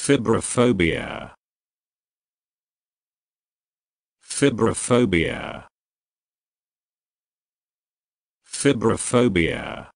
Fibrophobia. Fibrophobia. Fibrophobia.